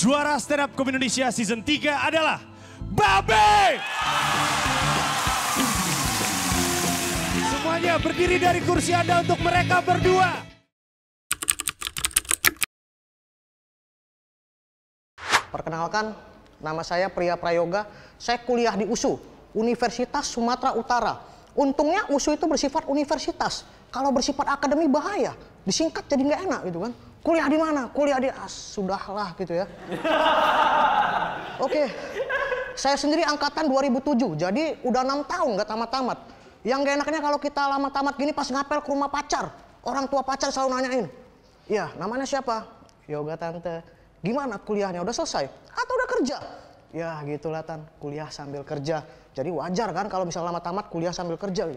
juara stand up comedy Indonesia season 3 adalah Babe. Semuanya berdiri dari kursi Anda untuk mereka berdua. Perkenalkan, nama saya Pria Prayoga. Saya kuliah di USU, Universitas Sumatera Utara. Untungnya USU itu bersifat universitas. Kalau bersifat akademi bahaya, disingkat jadi nggak enak gitu kan kuliah di mana? Kuliah di ah, sudahlah gitu ya. Oke. Okay. Saya sendiri angkatan 2007, jadi udah enam tahun nggak tamat-tamat. Yang gak enaknya kalau kita lama tamat gini pas ngapel ke rumah pacar, orang tua pacar selalu nanyain, ya namanya siapa? Yoga tante. Gimana kuliahnya? Udah selesai? Atau udah kerja? Ya gitulah tan, kuliah sambil kerja. Jadi wajar kan kalau misalnya lama tamat kuliah sambil kerja.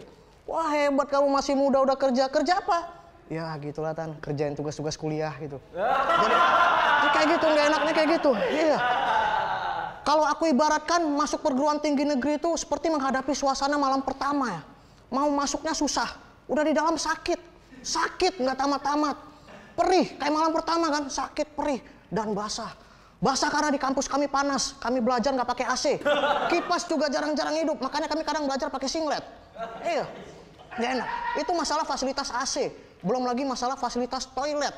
Wah hebat kamu masih muda udah kerja. Kerja apa? ya gitulah tan kerjain tugas-tugas kuliah gitu jadi ya kayak gitu nggak enaknya kayak gitu iya kalau aku ibaratkan masuk perguruan tinggi negeri itu seperti menghadapi suasana malam pertama ya mau masuknya susah udah di dalam sakit sakit nggak tamat-tamat perih kayak malam pertama kan sakit perih dan basah Basah karena di kampus kami panas, kami belajar nggak pakai AC. Kipas juga jarang-jarang hidup, makanya kami kadang belajar pakai singlet. Iya, nggak enak. Itu masalah fasilitas AC. Belum lagi masalah fasilitas toilet.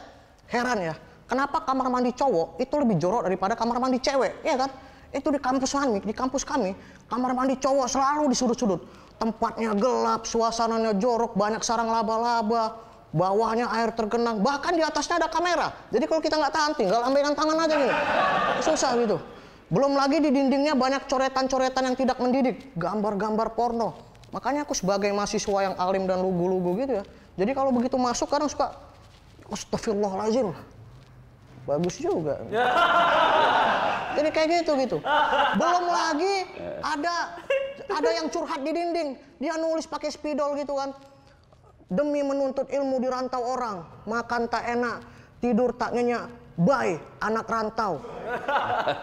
Heran ya, kenapa kamar mandi cowok itu lebih jorok daripada kamar mandi cewek, ya kan? Itu di kampus kami, di kampus kami, kamar mandi cowok selalu di sudut-sudut. Tempatnya gelap, suasananya jorok, banyak sarang laba-laba, bawahnya air tergenang, bahkan di atasnya ada kamera. Jadi kalau kita nggak tahan, tinggal ambilkan tangan aja nih. Gitu. Susah gitu. Belum lagi di dindingnya banyak coretan-coretan yang tidak mendidik, gambar-gambar porno. Makanya aku sebagai mahasiswa yang alim dan lugu-lugu gitu ya, jadi kalau begitu masuk kadang suka astagfirullahalazim. Bagus juga. Jadi kayak gitu gitu. Belum lagi ada ada yang curhat di dinding, dia nulis pakai spidol gitu kan. Demi menuntut ilmu di rantau orang, makan tak enak, tidur tak nyenyak. Bye, anak rantau.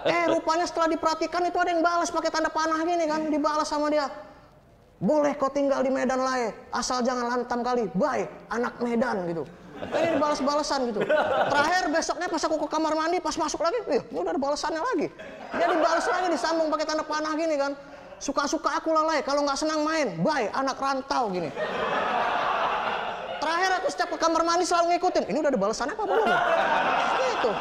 Eh, rupanya setelah diperhatikan itu ada yang balas pakai tanda panah gini kan, dibalas sama dia boleh kau tinggal di Medan lah asal jangan lantam kali. Baik, anak Medan gitu. Ini dibalas-balasan gitu. Terakhir besoknya pas aku ke kamar mandi, pas masuk lagi, ini iya, udah ada balasannya lagi. Dia dibalas lagi, disambung pakai tanda panah gini kan. Suka-suka aku lalai, kalau nggak senang main, bye, anak rantau gini. Terakhir aku setiap ke kamar mandi selalu ngikutin, ini udah ada balasannya apa belum? Gitu.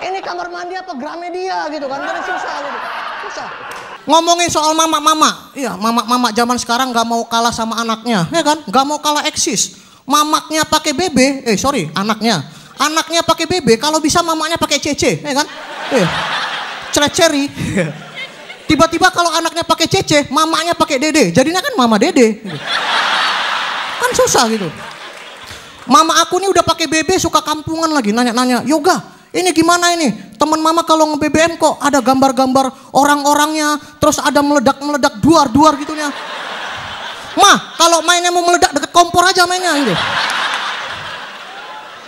Ini kamar mandi apa Gramedia gitu kan, jadi susah gitu. Susah ngomongin soal mama-mama. Iya, mama-mama zaman sekarang gak mau kalah sama anaknya, ya kan? Gak mau kalah eksis. Mamaknya pakai BB, eh sorry, anaknya. Anaknya pakai BB, kalau bisa mamanya pakai CC, ya kan? Eh, ceri. Tiba-tiba kalau anaknya pakai CC, mamanya pakai Dede. Jadinya kan mama Dede. Kan susah gitu. Mama aku nih udah pakai BB suka kampungan lagi nanya-nanya, "Yoga, ini gimana ini? Teman mama kalau nge-BBM kok ada gambar-gambar orang-orangnya, terus ada meledak-meledak duar-duar ya. Ma, kalau mainnya mau meledak deket kompor aja mainnya gitu.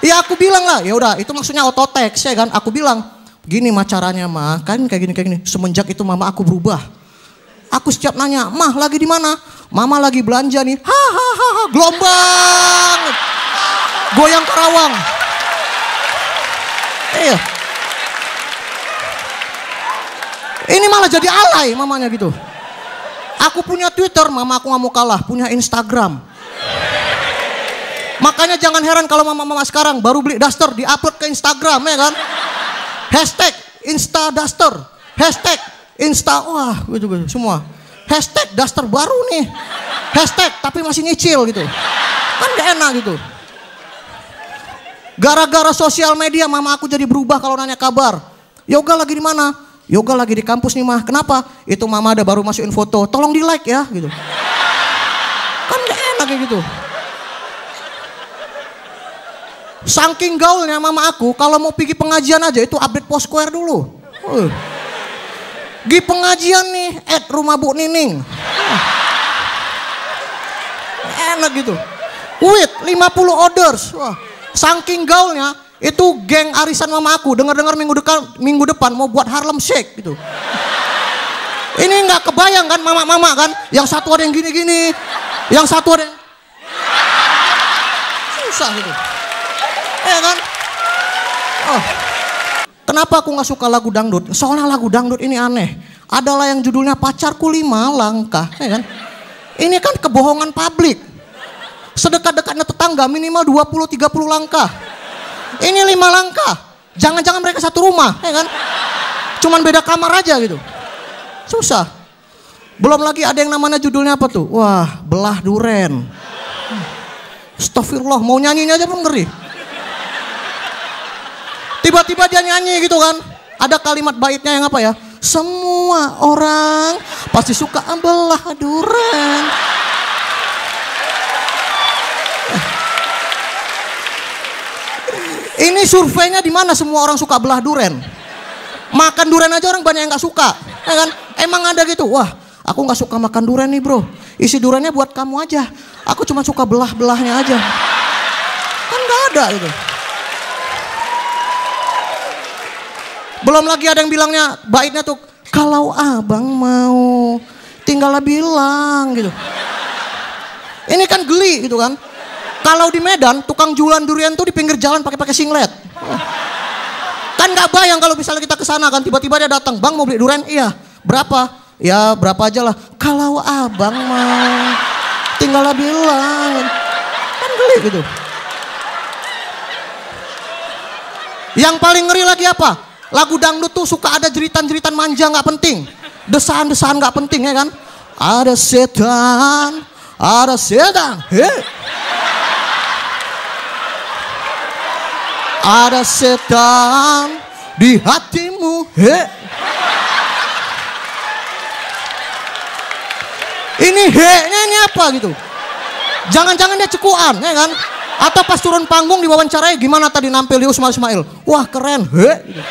Ya aku bilang lah, ya udah itu maksudnya ototex ya kan. Aku bilang, gini mah caranya mah, kan kayak gini kayak gini. Semenjak itu mama aku berubah. Aku setiap nanya, mah lagi di mana? Mama lagi belanja nih. Hahaha, gelombang. Goyang Karawang. Iya. Ini malah jadi alay mamanya gitu. Aku punya Twitter, mama aku nggak mau kalah. Punya Instagram. Makanya jangan heran kalau mama-mama sekarang baru beli duster diupload ke Instagram ya kan. Hashtag Insta Duster. Hashtag Insta wah gitu, gitu semua. Hashtag duster baru nih. Hashtag tapi masih nyicil gitu. Kan gak enak gitu. Gara-gara sosial media mama aku jadi berubah kalau nanya kabar. Yoga lagi di mana? Yoga lagi di kampus nih mah. Kenapa? Itu mama ada baru masukin foto. Tolong di like ya gitu. Kan gak enak kayak gitu. Saking gaulnya mama aku, kalau mau pergi pengajian aja itu update post square dulu. Uh. Di pengajian nih, at rumah Bu Nining. Enak gitu. Wait, 50 orders. Wah. Saking gaulnya, itu geng arisan mama aku. Dengar-dengar minggu depan minggu depan mau buat Harlem Shake gitu. Ini nggak kebayang kan mama-mama kan? Yang satu ada yang gini-gini, yang satu ada yang susah gitu. eh kan? Oh. Kenapa aku nggak suka lagu dangdut? Soalnya lagu dangdut ini aneh. Adalah yang judulnya pacarku lima langkah, ya kan? Ini kan kebohongan publik. Sedekat-dekatnya tetangga minimal 20-30 langkah. Ini lima langkah. Jangan-jangan mereka satu rumah, ya kan? Cuman beda kamar aja gitu. Susah. Belum lagi ada yang namanya judulnya apa tuh? Wah, belah duren. Astagfirullah, mau nyanyinya aja pun ngeri. Tiba-tiba dia nyanyi gitu kan. Ada kalimat baitnya yang apa ya? Semua orang pasti suka belah duren. Ini surveinya di mana semua orang suka belah duren. Makan duren aja orang banyak yang gak suka. Ya kan? Emang ada gitu. Wah, aku gak suka makan duren nih bro. Isi durennya buat kamu aja. Aku cuma suka belah-belahnya aja. Kan gak ada gitu. Belum lagi ada yang bilangnya baiknya tuh kalau abang mau tinggallah bilang gitu. Ini kan geli gitu kan. Kalau di Medan, tukang jualan durian tuh di pinggir jalan pakai-pakai singlet. Kan nggak bayang kalau misalnya kita ke sana kan tiba-tiba dia datang, "Bang mau beli durian?" "Iya." "Berapa?" "Ya, berapa aja lah." "Kalau Abang mau, tinggal bilang." Kan geli gitu. Yang paling ngeri lagi apa? Lagu dangdut tuh suka ada jeritan-jeritan manja nggak penting. Desaan-desaan nggak penting ya kan? Ada setan, ada setan. Hei. Ada setan di hatimu. He. Ini he-nya ini apa gitu? Jangan-jangan dia cekuan, ya kan? Atau pas turun panggung diwawancarai gimana tadi nampil di Usman Ismail? Wah keren, he. Gitu.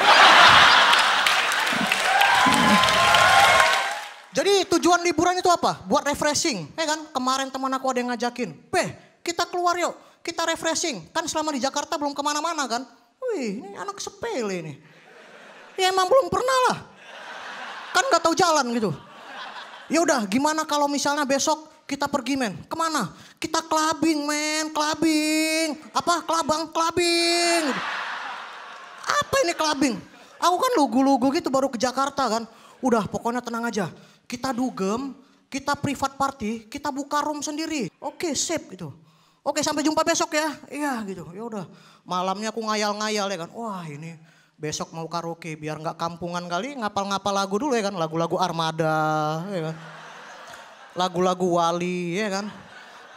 Jadi tujuan liburan itu apa? Buat refreshing, ya kan? Kemarin teman aku ada yang ngajakin, beh kita keluar yuk kita refreshing. Kan selama di Jakarta belum kemana-mana kan. Wih, ini anak sepele nih. Ya emang belum pernah lah. Kan gak tahu jalan gitu. Ya udah, gimana kalau misalnya besok kita pergi men? Kemana? Kita clubbing men, clubbing, Apa? Kelabang, clubbing. Apa ini clubbing? Aku kan lugu-lugu gitu baru ke Jakarta kan. Udah, pokoknya tenang aja. Kita dugem, kita privat party, kita buka room sendiri. Oke, sip gitu. Oke sampai jumpa besok ya. Iya gitu. Ya udah. Malamnya aku ngayal-ngayal ya kan. Wah ini besok mau karaoke biar nggak kampungan kali ngapal-ngapal lagu dulu ya kan. Lagu-lagu Armada ya kan. Lagu-lagu Wali ya kan.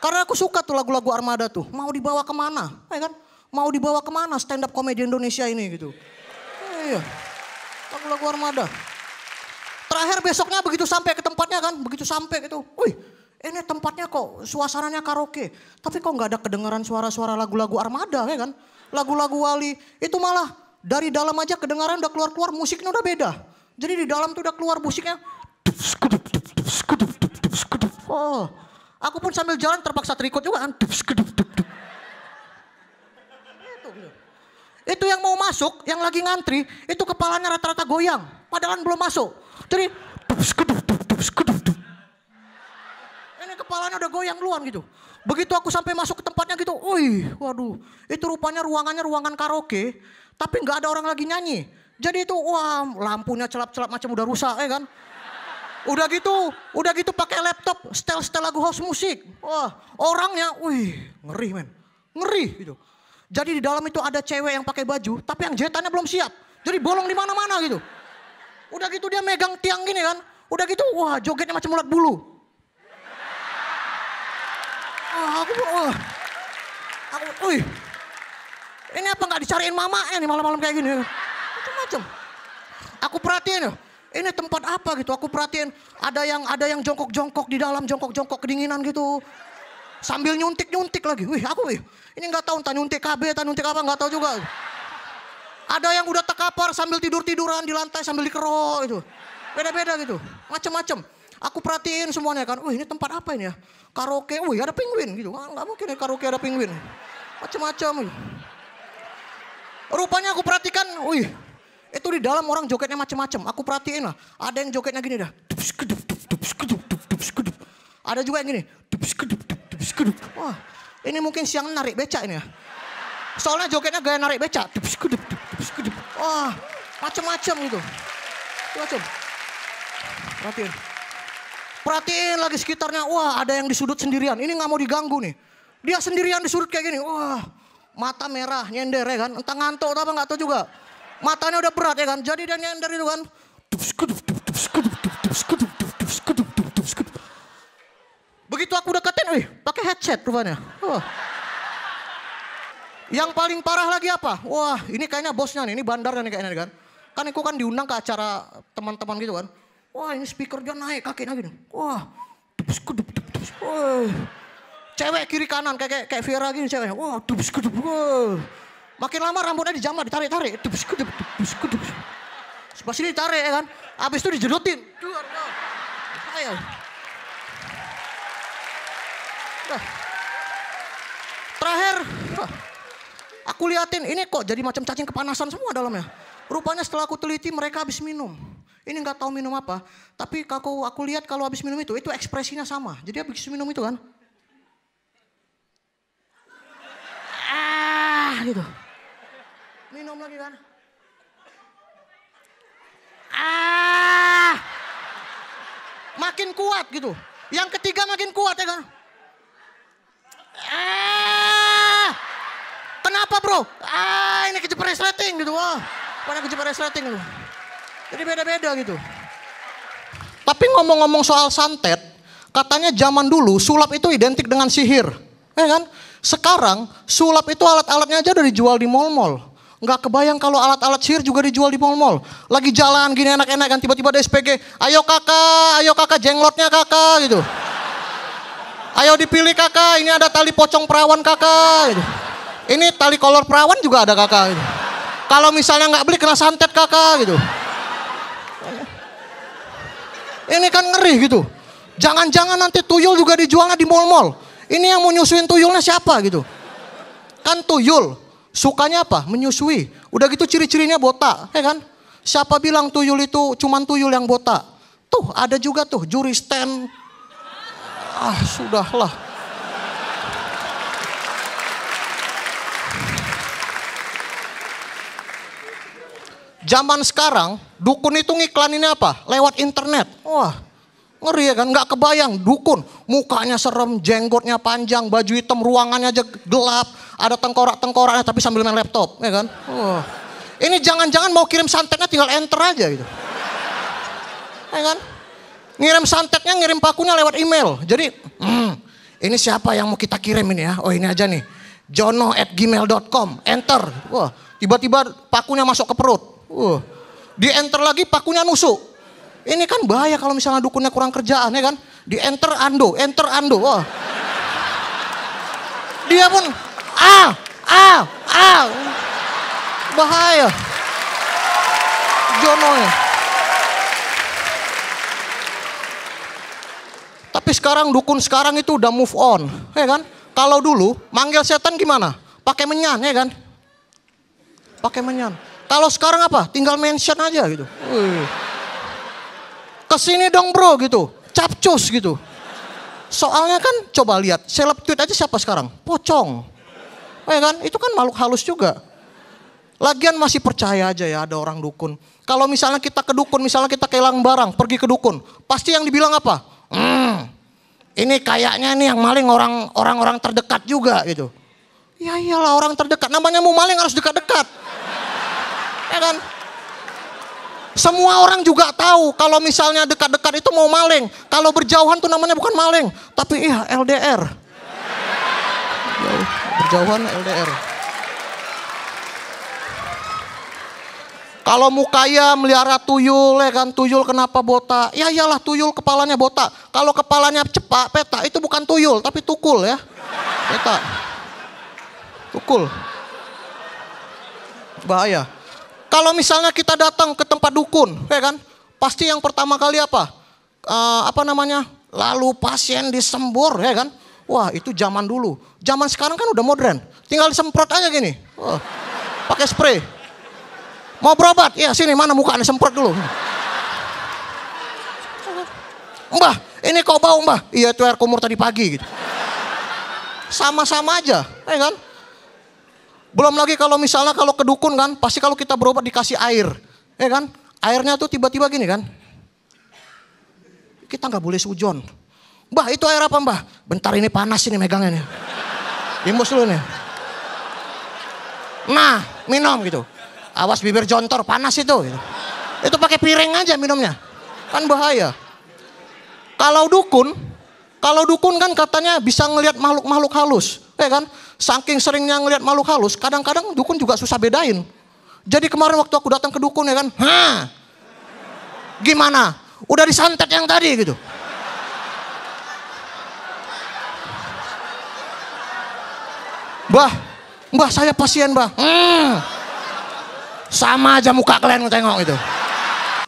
Karena aku suka tuh lagu-lagu Armada tuh. Mau dibawa kemana ya kan. Mau dibawa kemana stand up komedi Indonesia ini gitu. Iya. Lagu-lagu Armada. Terakhir besoknya begitu sampai ke tempatnya kan. Begitu sampai gitu. Wih ini tempatnya kok suasananya karaoke. Tapi kok nggak ada kedengaran suara-suara lagu-lagu armada ya kan. Lagu-lagu wali. Itu malah dari dalam aja kedengaran udah keluar-keluar musiknya udah beda. Jadi di dalam tuh udah keluar musiknya. Oh, aku pun sambil jalan terpaksa terikut juga kan. Itu, itu yang mau masuk, yang lagi ngantri, itu kepalanya rata-rata goyang. Padahal belum masuk. Jadi kepalanya udah goyang duluan gitu. Begitu aku sampai masuk ke tempatnya gitu, wih, waduh, itu rupanya ruangannya ruangan karaoke, tapi nggak ada orang lagi nyanyi. Jadi itu, wah, lampunya celap-celap macam udah rusak, ya kan? Udah gitu, udah gitu pakai laptop, setel-setel lagu house musik. Wah, orangnya, wih, ngeri men, ngeri gitu. Jadi di dalam itu ada cewek yang pakai baju, tapi yang jetannya belum siap. Jadi bolong di mana-mana gitu. Udah gitu dia megang tiang gini kan. Udah gitu, wah jogetnya macam ulat bulu. Ah, aku, oh. aku, wih. Ini apa nggak dicariin mama eh, nih malam-malam kayak gini? Macam-macam. Aku perhatiin Ini tempat apa gitu? Aku perhatiin ada yang ada yang jongkok-jongkok di dalam, jongkok-jongkok kedinginan gitu. Sambil nyuntik-nyuntik lagi. Wih, aku wih. Ini nggak tahu entah nyuntik KB, entah nyuntik apa nggak tahu juga. Ada yang udah tekapar sambil tidur-tiduran di lantai sambil dikerok gitu. Beda-beda gitu. Macam-macam. Aku perhatiin semuanya kan. Wih, ini tempat apa ini ya? karaoke, wih ada penguin gitu. Ah, nggak mungkin ya karaoke ada penguin. Macam-macam. Gitu. Rupanya aku perhatikan, wih itu di dalam orang jogetnya macam-macam. Aku perhatiin lah, ada yang jogetnya gini dah. Ada juga yang gini. Wah, ini mungkin siang narik becak ini ya. Soalnya jogetnya gaya narik becak. Wah, macam-macam gitu. Macam. Perhatiin. Perhatiin lagi sekitarnya, wah ada yang di sudut sendirian. Ini nggak mau diganggu nih. Dia sendirian di sudut kayak gini, wah mata merah nyender ya kan. Entah ngantuk apa nggak tahu juga. Matanya udah berat ya kan. Jadi dia nyender itu kan. Begitu aku deketin, wih, pakai headset rupanya. Wah. Yang paling parah lagi apa? Wah, ini kayaknya bosnya nih, ini bandarnya nih kayaknya nih kan. Kan aku kan diundang ke acara teman-teman gitu kan. Wah ini speaker dia naik kakinya gini. Wah. Dubus, kedup, dubus, dubus. Wah. Cewek kiri kanan kayak kayak, kayak Vera gini ceweknya. Wah dubus kedup. Wah. Makin lama rambutnya dijamah ditarik-tarik. Dubus kedup, dubus kedup. Pas ini ditarik ya kan. Abis itu dijerutin. Duar, Ayo. Ya? Terakhir. Aku liatin ini kok jadi macam cacing kepanasan semua dalamnya. Rupanya setelah aku teliti mereka habis minum. Ini nggak tahu minum apa, tapi aku aku lihat kalau habis minum itu, itu ekspresinya sama. Jadi habis minum itu kan. Ah, gitu. Minum lagi kan. Ah. Makin kuat gitu. Yang ketiga makin kuat ya kan. Ah. Kenapa bro? Ah ini kejepret resleting gitu. Wah, wow. mana kejepret resleting lu? Gitu. Jadi beda-beda gitu. Tapi ngomong-ngomong soal santet, katanya zaman dulu sulap itu identik dengan sihir. Ya kan? Sekarang sulap itu alat-alatnya aja udah dijual di mall-mall. Nggak kebayang kalau alat-alat sihir juga dijual di mall-mall. Lagi jalan gini enak-enak kan tiba-tiba ada SPG. Ayo kakak, ayo kakak jenglotnya kakak gitu. Ayo dipilih kakak, ini ada tali pocong perawan kakak. Gitu. Ini tali kolor perawan juga ada kakak. Gitu. Kalau misalnya nggak beli kena santet kakak gitu. Ini kan ngeri gitu. Jangan-jangan nanti tuyul juga dijualnya di mall-mall. Ini yang mau nyusuin tuyulnya siapa gitu. Kan tuyul, sukanya apa? Menyusui. Udah gitu ciri-cirinya botak, ya kan? Siapa bilang tuyul itu cuman tuyul yang botak? Tuh, ada juga tuh juri stand. Ah, sudahlah. Zaman sekarang dukun itu ngiklaninnya apa? Lewat internet. Wah ngeri ya kan? Nggak kebayang dukun. Mukanya serem, jenggotnya panjang, baju hitam, ruangannya aja gelap. Ada tengkorak-tengkoraknya tapi sambil main laptop ya kan? Wah. Ini jangan-jangan mau kirim santetnya tinggal enter aja gitu. Ya kan? Ngirim santetnya, ngirim pakunya lewat email. Jadi hmm, ini siapa yang mau kita kirim ini ya? Oh ini aja nih jono enter. Wah, tiba-tiba pakunya masuk ke perut. Uh, di enter lagi pakunya nusuk. Ini kan bahaya kalau misalnya dukunnya kurang kerjaan ya kan. Di enter ando, enter ando. Wah. Dia pun ah, ah, ah. Bahaya. Jono ya. Tapi sekarang dukun sekarang itu udah move on, ya kan? Kalau dulu manggil setan gimana? Pakai menyan, ya kan? Pakai menyan. Kalau sekarang apa? Tinggal mention aja gitu. Kesini dong bro gitu. Capcus gitu. Soalnya kan coba lihat, seleb tweet aja siapa sekarang? Pocong. Oh ya kan? Itu kan makhluk halus juga. Lagian masih percaya aja ya ada orang dukun. Kalau misalnya kita ke dukun, misalnya kita kehilangan barang, pergi ke dukun. Pasti yang dibilang apa? Hmm, ini kayaknya nih yang maling orang orang-orang terdekat juga gitu. Ya iyalah orang terdekat. Namanya mau maling harus dekat-dekat ya kan? Semua orang juga tahu kalau misalnya dekat-dekat itu mau maling. Kalau berjauhan tuh namanya bukan maling, tapi iya LDR. Ya, berjauhan LDR. Kalau mukaya melihara tuyul ya kan, tuyul kenapa botak? Ya iyalah tuyul kepalanya botak. Kalau kepalanya cepak, peta itu bukan tuyul tapi tukul ya. Peta. Tukul. Bahaya. Kalau misalnya kita datang ke tempat dukun, ya kan? Pasti yang pertama kali apa? Uh, apa namanya? Lalu pasien disembur, ya kan? Wah, itu zaman dulu. Zaman sekarang kan udah modern. Tinggal disemprot aja gini. Oh, pakai spray. Mau berobat? Ya sini mana muka anda semprot dulu. Mbah, ini kau bau mbah. Iya itu air kumur tadi pagi. Gitu. Sama-sama aja, ya kan? Belum lagi kalau misalnya kalau kedukun kan, pasti kalau kita berobat dikasih air. Ya kan? Airnya tuh tiba-tiba gini kan. Kita nggak boleh sujon. Mbah itu air apa mbah? Bentar ini panas ini megangnya nih. Imbus dulu nih. Nah, minum gitu. Awas bibir jontor, panas itu. Gitu. Itu pakai piring aja minumnya. Kan bahaya. Kalau dukun, kalau dukun kan katanya bisa ngelihat makhluk-makhluk halus. Ya kan? Saking seringnya ngelihat makhluk halus, kadang-kadang dukun juga susah bedain. Jadi kemarin waktu aku datang ke dukun ya kan, ha, gimana? Udah disantet yang tadi gitu. Bah, mbah saya pasien bah. Hmm. Sama aja muka kalian tengok gitu.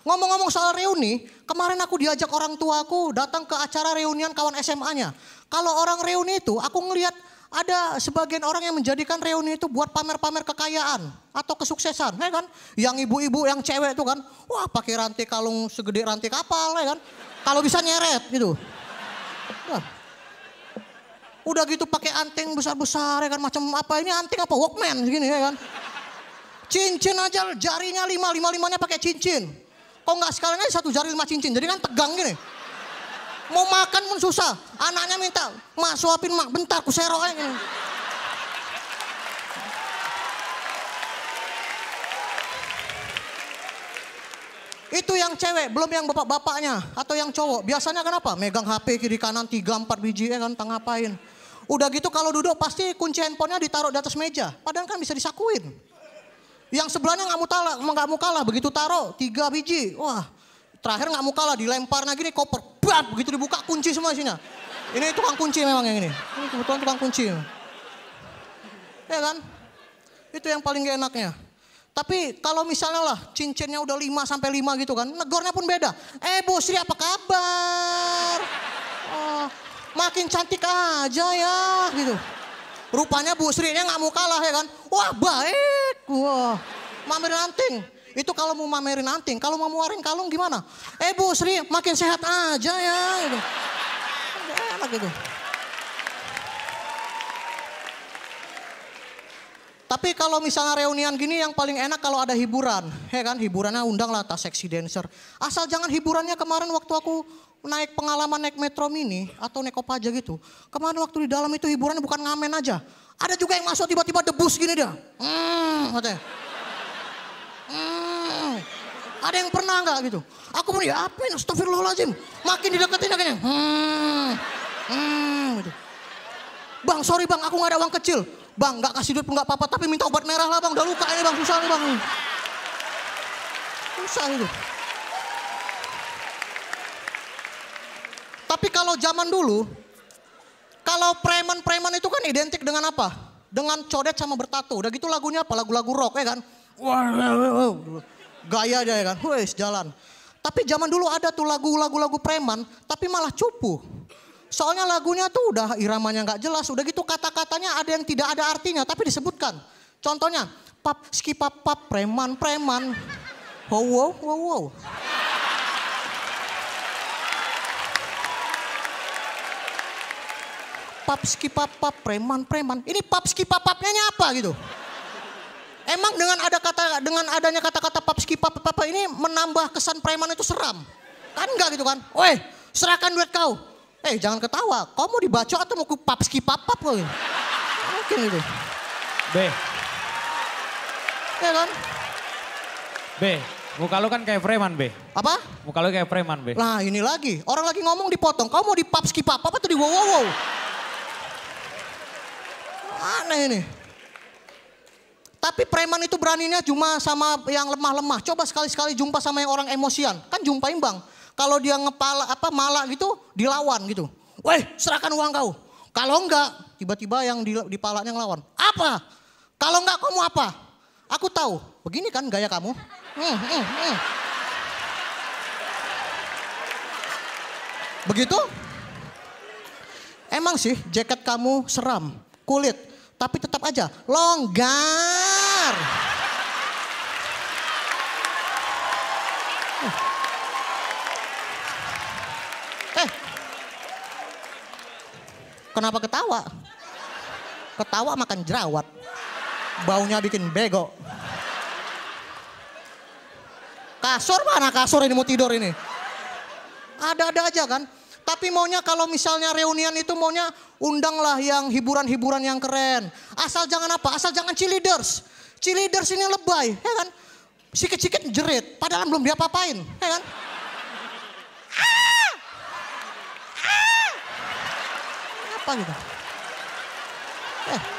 Ngomong-ngomong soal reuni, kemarin aku diajak orang tuaku datang ke acara reunian kawan SMA-nya. Kalau orang reuni itu, aku ngelihat ada sebagian orang yang menjadikan reuni itu buat pamer-pamer kekayaan atau kesuksesan, ya kan? Yang ibu-ibu, yang cewek itu kan, wah pakai rantai kalung segede rantai kapal, ya kan? Kalau bisa nyeret gitu. Nah. Udah gitu pakai anting besar-besar, ya kan? Macam apa ini anting apa Walkman segini, ya kan? Cincin aja jarinya lima, lima-limanya pakai cincin. Kok nggak sekalian aja satu jari lima cincin, jadi kan tegang gini. Mau makan pun susah. Anaknya minta, mak suapin mak, bentar ku serok aja. Itu yang cewek, belum yang bapak-bapaknya atau yang cowok. Biasanya kenapa? Megang HP kiri kanan tiga 4 biji ya kan ngapain. Udah gitu kalau duduk pasti kunci handphonenya ditaruh di atas meja. Padahal kan bisa disakuin. Yang sebelahnya nggak mau kalah, nggak mau kalah. Begitu taruh tiga biji, wah. Terakhir nggak mau kalah, dilempar lagi nih koper. Buat begitu dibuka kunci semua isinya. Ini tukang kunci memang yang ini. Ini kebetulan tukang kunci. Ya kan? Itu yang paling gak enaknya. Tapi kalau misalnya lah cincinnya udah 5 sampai 5 gitu kan, negornya pun beda. Eh Bu Sri apa kabar? Oh, makin cantik aja ya gitu. Rupanya Bu Sri ini nggak mau kalah ya kan. Wah baik. Wah mampir ranting. Itu kalau mau mamerin anting, kalau mau muarin kalung gimana? Eh Bu Sri, makin sehat aja ya. Gitu. Enak gitu. Tapi kalau misalnya reunian gini yang paling enak kalau ada hiburan. Ya kan, hiburannya undanglah tas seksi dancer. Asal jangan hiburannya kemarin waktu aku naik pengalaman naik metro mini atau naik aja gitu. Kemarin waktu di dalam itu hiburannya bukan ngamen aja. Ada juga yang masuk tiba-tiba debus gini dia. Hmm, katanya. Hmm, ada yang pernah nggak gitu? Aku mau ya apa ini? Astagfirullahaladzim. Makin dideketin akhirnya. Hmm, hmm, gitu. Bang, sorry bang, aku nggak ada uang kecil. Bang, nggak kasih duit pun nggak apa-apa, tapi minta obat merah lah bang. Udah luka ini bang, susah nih bang. Susah gitu. Tapi kalau zaman dulu, kalau preman-preman itu kan identik dengan apa? Dengan codet sama bertato. Udah gitu lagunya apa? Lagu-lagu rock ya kan? Gaya aja ya kan, wes jalan. Tapi zaman dulu ada tuh lagu-lagu lagu preman, tapi malah cupu. Soalnya lagunya tuh udah iramanya nggak jelas, udah gitu kata-katanya ada yang tidak ada artinya, tapi disebutkan. Contohnya, pap, skipap, pap, preman, preman. Wow, wow, wow, wow. Papski pap preman, preman. Ini papski papnya apa gitu? Emang dengan ada kata dengan adanya kata-kata papski papa papa ini menambah kesan preman itu seram. Kan enggak gitu kan? Woi, serahkan duit kau. Eh, hey, jangan ketawa. Kau mau dibaca atau mau ku papski papa kau? Mungkin itu. B. Ya kan? B. Muka lu kan kayak preman, B. Apa? Muka lu kayak preman, B. Nah ini lagi. Orang lagi ngomong dipotong. Kau mau dipapski papa atau di wow wow? Aneh ini. Tapi preman itu beraninya cuma sama yang lemah-lemah. Coba sekali-sekali jumpa sama yang orang emosian. Kan jumpain bang. Kalau dia ngepala apa malak gitu dilawan gitu. Weh serahkan uang kau. Kalau enggak tiba-tiba yang di, di ngelawan. Apa? Kalau enggak kamu apa? Aku tahu. Begini kan gaya kamu. Hmm, hmm, hmm. Begitu? Emang sih jaket kamu seram, kulit tapi tetap aja longgar. Eh, eh, kenapa ketawa? Ketawa makan jerawat. Baunya bikin bego. Kasur mana kasur ini mau tidur ini? Ada-ada aja kan. Tapi maunya kalau misalnya reunian itu maunya undanglah yang hiburan-hiburan yang keren. Asal jangan apa? Asal jangan cheerleaders. Cheerleaders ini lebay, ya kan? Sikit-sikit jerit, padahal belum diapa-apain, ya kan? Ah! Ah! Apa gitu? Eh.